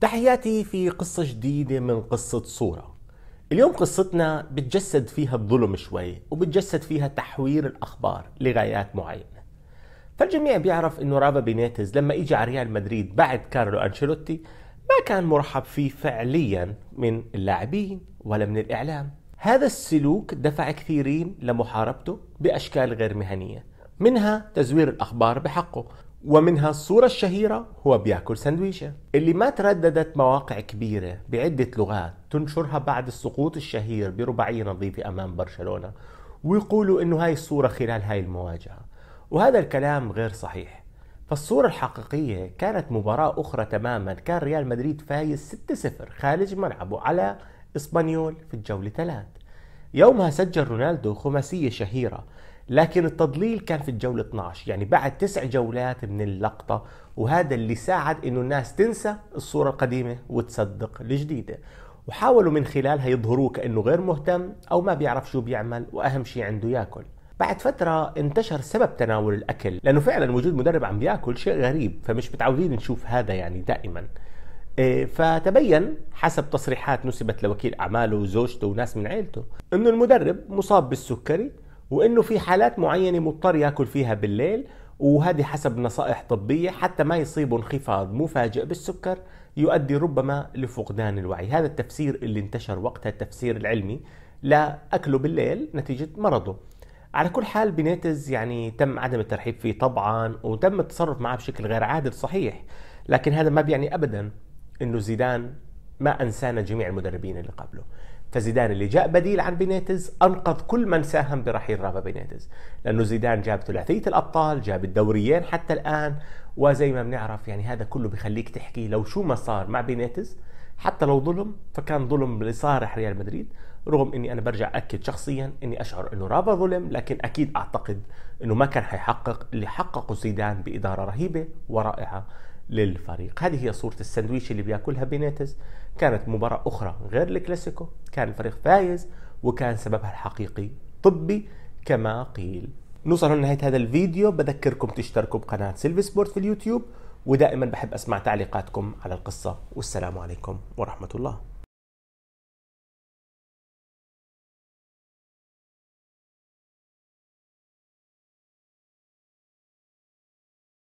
تحياتي في قصة جديدة من قصة صورة اليوم قصتنا بتجسد فيها الظلم شوي وبتجسد فيها تحوير الأخبار لغايات معينة فالجميع بيعرف انه رافا بينيتز لما اجى على ريال مدريد بعد كارلو انشيلوتي ما كان مرحب فيه فعليا من اللاعبين ولا من الاعلام هذا السلوك دفع كثيرين لمحاربته باشكال غير مهنيه منها تزوير الاخبار بحقه ومنها الصورة الشهيرة هو بياكل سندويشة اللي ما ترددت مواقع كبيرة بعدة لغات تنشرها بعد السقوط الشهير برباعية نظيفة أمام برشلونة ويقولوا إنه هاي الصورة خلال هاي المواجهة وهذا الكلام غير صحيح فالصورة الحقيقية كانت مباراة أخرى تماما كان ريال مدريد فايز 6-0 خارج ملعبه على إسبانيول في الجولة 3 يومها سجل رونالدو خماسية شهيرة لكن التضليل كان في الجولة 12 يعني بعد تسع جولات من اللقطة وهذا اللي ساعد انه الناس تنسى الصورة القديمة وتصدق الجديدة وحاولوا من خلالها يظهروه كأنه غير مهتم أو ما بيعرف شو بيعمل وأهم شيء عنده ياكل بعد فترة انتشر سبب تناول الأكل لأنه فعلا وجود مدرب عم بياكل شيء غريب فمش متعودين نشوف هذا يعني دائما إيه، فتبين حسب تصريحات نسبت لوكيل أعماله وزوجته وناس من عيلته أنه المدرب مصاب بالسكري وانه في حالات معينه مضطر ياكل فيها بالليل وهذه حسب نصائح طبيه حتى ما يصيب انخفاض مفاجئ بالسكر يؤدي ربما لفقدان الوعي هذا التفسير اللي انتشر وقتها التفسير العلمي لاكله بالليل نتيجه مرضه على كل حال بنيتز يعني تم عدم الترحيب فيه طبعا وتم التصرف معه بشكل غير عادل صحيح لكن هذا ما بيعني ابدا انه زيدان ما انسانا جميع المدربين اللي قبله فزيدان اللي جاء بديل عن بينيتز انقذ كل من ساهم برحيل رافا بينيتز لانه زيدان جاب ثلاثيه الابطال جاب الدوريين حتى الان وزي ما بنعرف يعني هذا كله بخليك تحكي لو شو ما صار مع بينيتز حتى لو ظلم فكان ظلم لصالح ريال مدريد رغم اني انا برجع اكد شخصيا اني اشعر انه رافا ظلم لكن اكيد اعتقد انه ما كان حيحقق اللي حققه زيدان باداره رهيبه ورائعه للفريق هذه هي صورة السندويش اللي بياكلها بينيتز كانت مباراة أخرى غير الكلاسيكو كان الفريق فايز وكان سببها الحقيقي طبي كما قيل نوصل لنهاية هذا الفيديو بذكركم تشتركوا بقناة سيلفي سبورت في اليوتيوب ودائما بحب أسمع تعليقاتكم على القصة والسلام عليكم ورحمة الله